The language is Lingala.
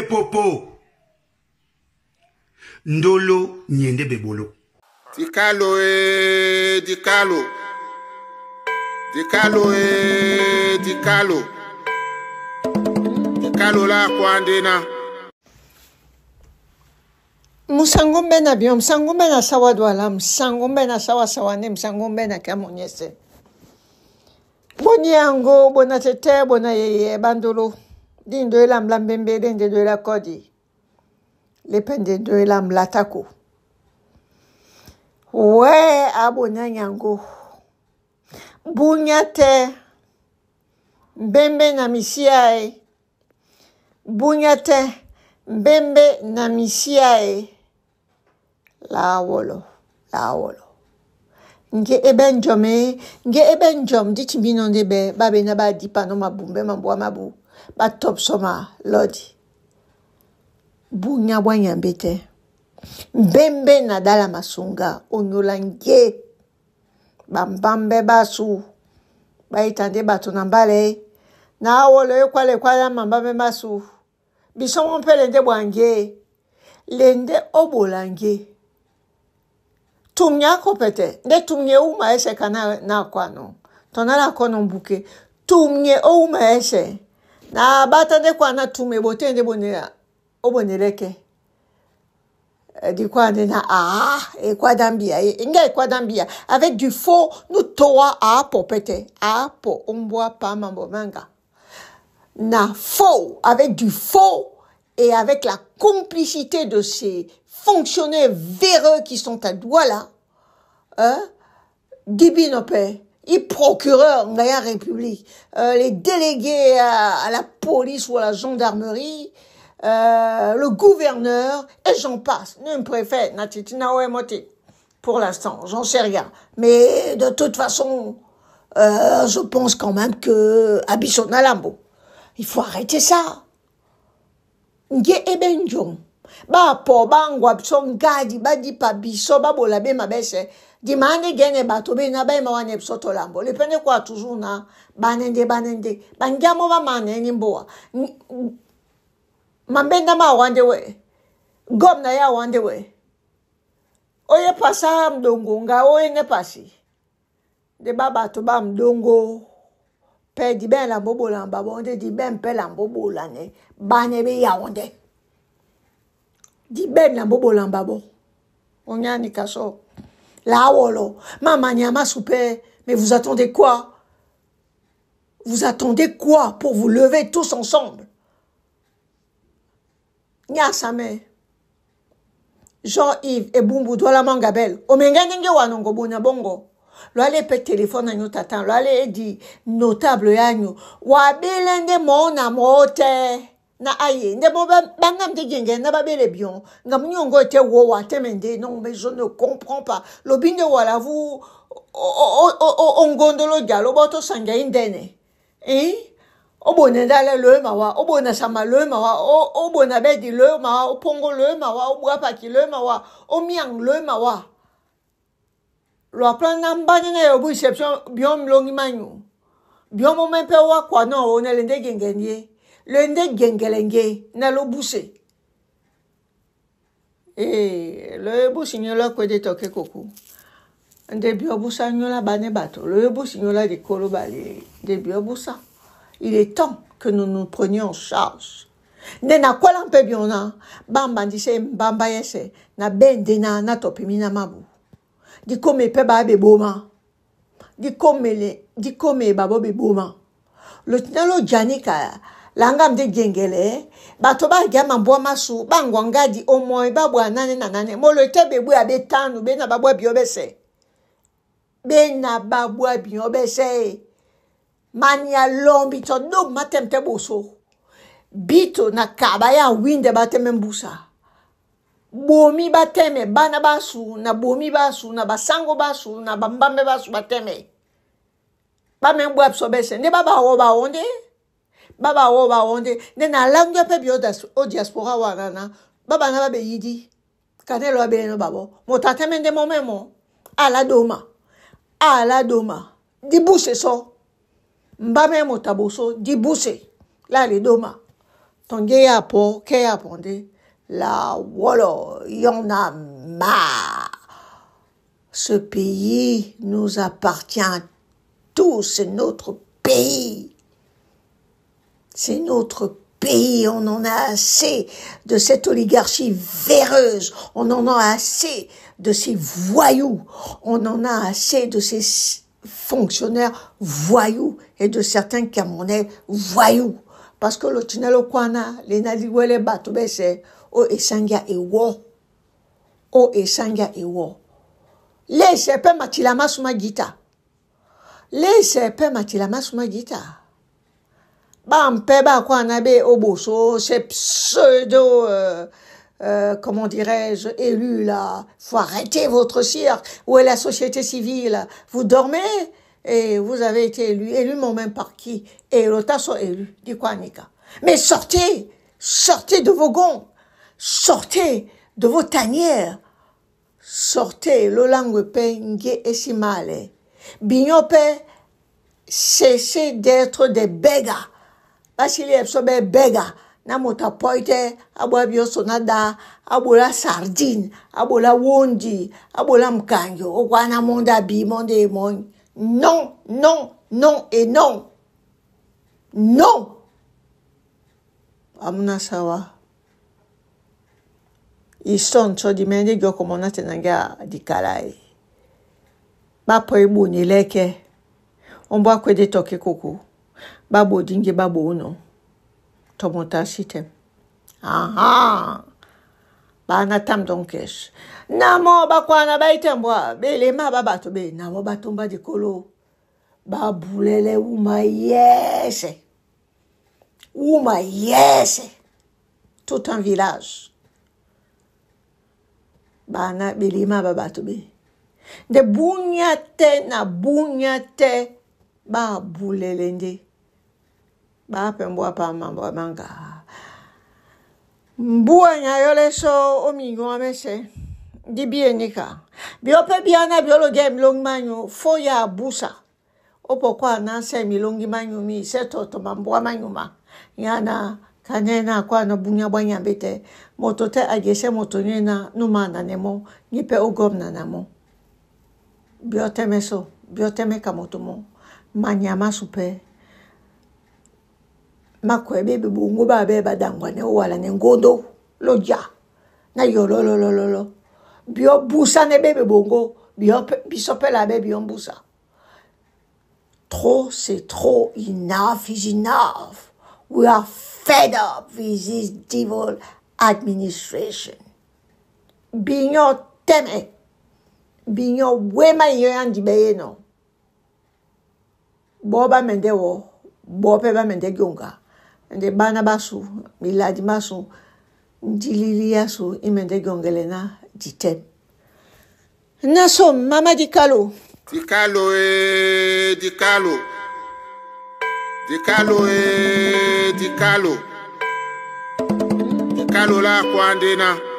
mpe popo ndolo nyende bebolo dikalo e dikalo dikalo e dikalo dikalo la kuandena musango mbe na bio musango mbe na sawa dwala musango mbe na sawa sawane musango mbe na kia monyese boni yango bona tete bona yeye bandolo Din doye lam lam bembe, den de doye lakodi. Lepen de doye lam latako. We, abo nan yango. Bu nyate, bembe nan misi ay. E. Bu nyate, bembe nan misi ay. E. La wolo, la wolo. Nge e ben jom e, nge e ben jom, dit vinon de be, baben na badi pano mabu, mbe mabu an mabu. batopsoma lodi bunya bwanyambe te mbembe na dala masunga onyola nge bambambe basu baita nde bato na mbale na awolo ye kuale mambambe basu bisomo mpe lende bwange lende obola nge tumni akopete nde tumni euma ese kana na akwano tongana akono mbuke tumni ouma ese na batande na tume bote nde bonera oboneleke e, di nde na aa ah, e kwa dambia e nga dambia avec du faux nous toa aapo pete po ombua pa mambo manga na faux avec du faux et avec la complicité de ces fonctionnaires véreux qui sont à Douala, hein, Dibinope, les procureurs de la République, euh, les délégués à, la police ou à la gendarmerie, euh, le gouverneur, et j'en passe. Un préfet, ah pour l'instant, j'en sais rien. Mais de toute façon, euh, je pense quand même que Abisson il faut arrêter ça. Nge bapo bangwa biso ngadi badipa biso babola be mabese ndima ande gene bato be na bayema wana biso tolamboli mpe nde kuwa toujours na banende banende bangiamo bamaneni mbowa mambenda ma awa nde we gom na ye awa nde we oye pasa mdongo nga oye ne pasi nde ba bato ba mdongo mpe dibe lambo bolamba bo nde dibe mpe lambo bolane bane be yawo nde ben on y a onyani kaso la wolo mama ma soupe. »« mais vous attendez quoi vous attendez quoi pour vous lever tous ensemble nya samé. Jean-Yves et do la mangabel omenga oh, ndenge wanongo bona bongo pe téléphone à anyo tatan. lwale di notable yanyo Wa nde mon mon na aye nde bo bangam mte genge na babele bion nga et ete temende non mais je ne comprends pas Lobine wala vu ongondolo dia loba otosanga ye ndene eh? Hein? obona mawa obona sama wa mawa obona bedi lo mawa wa, le mawa obwapaki lo mawa omiang lo mawa lo aplan na mbani na ye obu reception bion manyu bion mo mpe no onelende gengenie lende gengelenge na lobuse ee loyebusi nyola kue de toke koko ndebi obusa nyola bane bato loyebusi nyola likolo bale ndebi obusa il est temps que nous nous prenions en charge nde na kola mpe biona bambandise mbamba yese na bende na na topimi na mabu dikome mpe baya beboma dikomele dikome babo beboma lo tina lo jani ka la nga mde gengele bato bagia mabwa masu bangwa ngadi omoi babwa nane na nane molo ete bebuya betanu be na babwa bio bese be na babwa bio bese mani ya lombi to dobu mateme te boso bito na kaba ya winde bateme mbusa bomi bateme bana basu na bomi basu na basango basu na bambambe basu bateme bamembwa biso bese nde babawo bawo nde ba baba wo baonde ne na langi o diaspora wana na babana babeyidi kane lo no babo Motatemende ateme de mo memo aladoma, doma la doma Dibouche so mbame moto di Bouche. la le doma tonge a po ke la wolo yon a ma. ce pays nous appartient tous, c'est notre pays. C'est notre pays, on en a assez de cette oligarchie véreuse, on en a assez de ces voyous, on en a assez de ces fonctionnaires voyous et de certains Camerounais voyous. Parce que le tunnel au Kwana, les Nadiwele c'est O Esanga et Wo. O Esanga et Wo. Les serpents Matilama le Les serpents Matilama guitare quoi Bakouanabe Oboso, c'est pseudo, euh, euh, comment dirais-je, élu, là, faut arrêter votre cirque, où est la société civile, vous dormez et vous avez été élu, élu moi-même par qui Et l'OTA sont élus, dit Kwanika. Mais sortez, sortez de vos gonds, sortez de vos tanières, sortez le langue si esimale. Bignope, cessez d'être des bégas bashili ebsobe bega na motapoite abwabio sonada abola sardine abola wondi abola mkanjo okwana monda bi monde e mon non non non et non non amuna sawa isonso dimende gyokomona tenanga dikalai bapo ebunileke ombwakwede toke kuku babu odinge babu uno tomotashite aha bana tam donkesh namo bakwana baitembwa belema ba bato be nabo batomba dikolo babulele uma yeshe uma yeshe tout un village bana belema ba bato be nde bunya te na bunya te babulele nde baaphe mbwapha mambo amanga mbuenya yoleso ominyo amese ndi bienika biope biana biologia emilongi manyu fo ya abusa opokua anansa emilongi manyu mi se toto mambwa manyuma yana kane na akua na bunya bwanya mbe te moto te age se moto nye na numa na ne mo nye pe ogom na na mo bioteme so bioteme ka moto mo manyama su pe makue bebe bongo ba be badangwa ne owala ne ngondo lo dya na yo lololololo bio busa ne bebe bongo bio, biso mpe la be bio mbusa trop c'est trop enough is enough we are fed up with this devil administration binyo teme binyo wema yo yandi be ye no bo ba mende wo bo mpe ba mende gionga Nde banabasu, miladimasu, njililiyasu, imende giongele na jitem. Nasom, mama dikalo. Dikalo e, dikalo. Dikalo e, dikalo. Dikalo la kwa ndena.